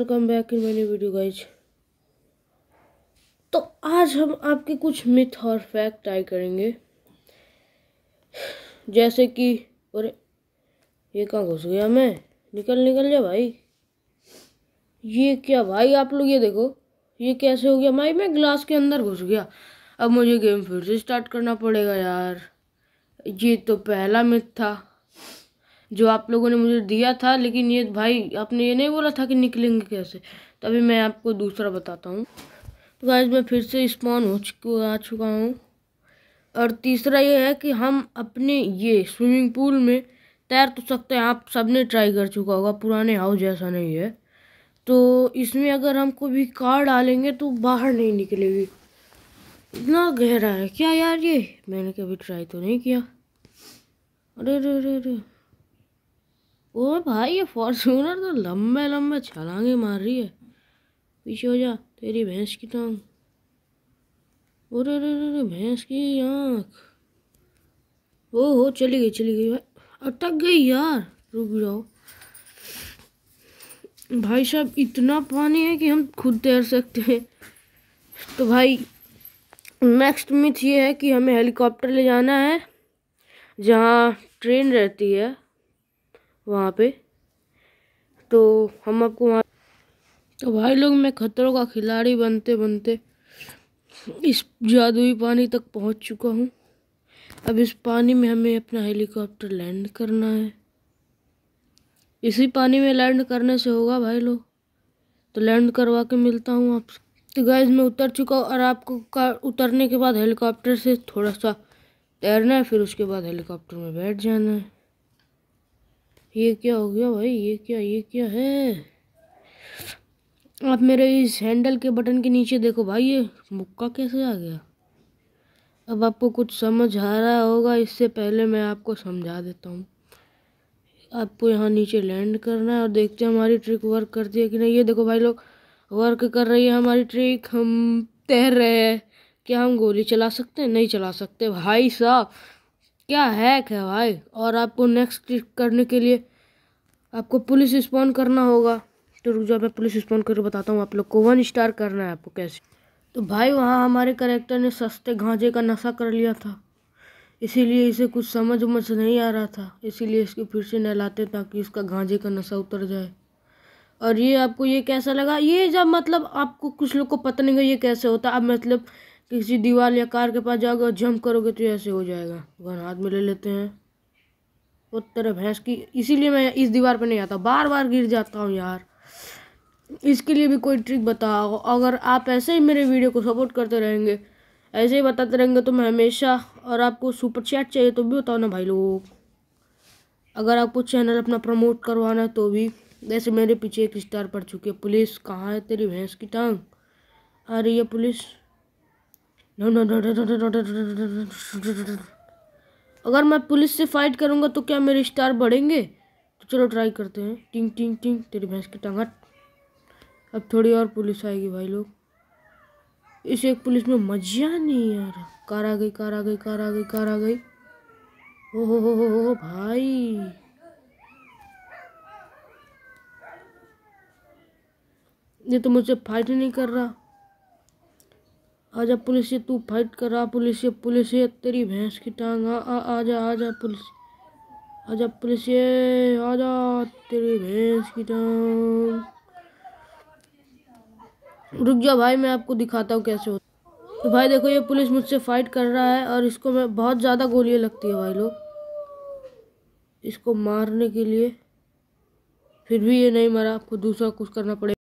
welcome back in many video guys तो आज हम आपके कुछ मिथ और फैक्ट ट्राई करेंगे जैसे कि अरे ये कहाँ घुस गया मैं निकल निकल जा भाई ये क्या भाई आप लोग ये देखो ये कैसे हो गया भाई मैं ग्लास के अंदर घुस गया अब मुझे गेम फिर से स्टार्ट करना पड़ेगा यार ये तो पहला मिथ था जो आप लोगों ने मुझे दिया था लेकिन ये भाई आपने ये नहीं बोला था कि निकलेंगे कैसे तभी तो मैं आपको दूसरा बताता हूँ तो गाइज मैं फिर से स्पॉन हो चुका आ चुका हूँ और तीसरा ये है कि हम अपने ये स्विमिंग पूल में तैर तो सकते हैं आप सबने ट्राई कर चुका होगा पुराने हाउस जैसा नहीं है तो इसमें अगर हम कोई कार डालेंगे तो बाहर नहीं निकलेगी इतना गहरा है क्या यार ये मैंने कभी ट्राई तो नहीं किया अरे अरे अरे ओ भाई ये फॉर्चूनर तो लंबे लंबे छलांगे मार रही है पीछे हो जा तेरी भैंस की टांग अरे भैंस की आँख ओ हो चली गई चली गई अटक गई यार रुक जाओ भाई साहब इतना पानी है कि हम खुद तैर सकते हैं तो भाई नेक्स्ट मिथ ये है कि हमें हेलीकॉप्टर ले जाना है जहाँ ट्रेन रहती है वहाँ पे तो हम आपको वहाँ तो भाई लोग मैं खतरों का खिलाड़ी बनते बनते इस जादुई पानी तक पहुँच चुका हूँ अब इस पानी में हमें अपना हेलीकॉप्टर लैंड करना है इसी पानी में लैंड करने से होगा भाई लोग तो लैंड करवा के मिलता हूँ आप तो गैस मैं उतर चुका हूँ और आपको कार उतरने के बाद हेलीकॉप्टर से थोड़ा सा तैरना है फिर उसके बाद हेलीकॉप्टर में बैठ जाना है ये क्या हो गया भाई ये क्या ये क्या है आप मेरे इस हैंडल के बटन के नीचे देखो भाई ये मुक्का कैसे आ गया अब आपको कुछ समझ आ रहा होगा इससे पहले मैं आपको समझा देता हूँ आपको यहाँ नीचे लैंड करना है और देखते हैं हमारी ट्रिक वर्क करती है कि नहीं ये देखो भाई लोग वर्क कर रही है हमारी ट्रिक हम तैर रहे हैं क्या हम गोली चला सकते हैं नहीं चला सकते भाई साहब क्या हैक है भाई और आपको नेक्स्ट क्लिक करने के लिए आपको पुलिस स्पॉन करना होगा तो रुक जाओ मैं पुलिस स्पॉन करके बताता हूँ आप लोग को वन स्टार करना है आपको कैसे तो भाई वहाँ हमारे करेक्टर ने सस्ते गांजे का नशा कर लिया था इसीलिए इसे कुछ समझ उमझ नहीं आ रहा था इसीलिए इसके फिर से नहलाते ताकि इसका गांजे का नशा उतर जाए और ये आपको ये कैसा लगा ये जब मतलब आपको कुछ लोग को पता नहीं हो ये कैसे होता अब मतलब किसी दीवार या कार के पास जाओगे और जंप करोगे तो ऐसे हो जाएगा गन हाथ में ले लेते हैं उस तरह भैंस की इसीलिए मैं इस दीवार पर नहीं आता बार बार गिर जाता हूँ यार इसके लिए भी कोई ट्रिक बताओ अगर आप ऐसे ही मेरे वीडियो को सपोर्ट करते रहेंगे ऐसे ही बताते रहेंगे तो मैं हमेशा और आपको सुपर चैट चाहिए तो भी बताओ ना भाई लोग अगर आपको चैनल अपना प्रमोट करवाना है तो भी जैसे मेरे पीछे एक स्टार पड़ चुकी है पुलिस कहाँ है तेरी भैंस की टांग अरे ये पुलिस अगर मैं पुलिस से फाइट करूंगा तो क्या मेरे स्टार बढ़ेंगे तो चलो ट्राई करते हैं टिंग टिंग टिंग तेरी भैंस की टांगट अब थोड़ी और पुलिस आएगी भाई लोग इस एक पुलिस में मज़ा नहीं आ रहा कार आ गई कार आ गई कार आ गई कार आ गई ओ हो हो हो हो भाई ये तो मुझसे फाइट नहीं कर रहा आजा पुलिस तू फाइट करा पुलिस पुलिस तेरी भैंस की टांग आ आजा आजा पुलिस आजा पुलिस आजा तेरी भैंस की टांग रुक जा भाई मैं आपको दिखाता हूँ कैसे होता तो भाई देखो ये पुलिस मुझसे फाइट कर रहा है और इसको मैं बहुत ज़्यादा गोलियाँ लगती है भाई लोग इसको मारने के लिए फिर भी ये नहीं मरा आपको दूसरा कुछ करना पड़ेगा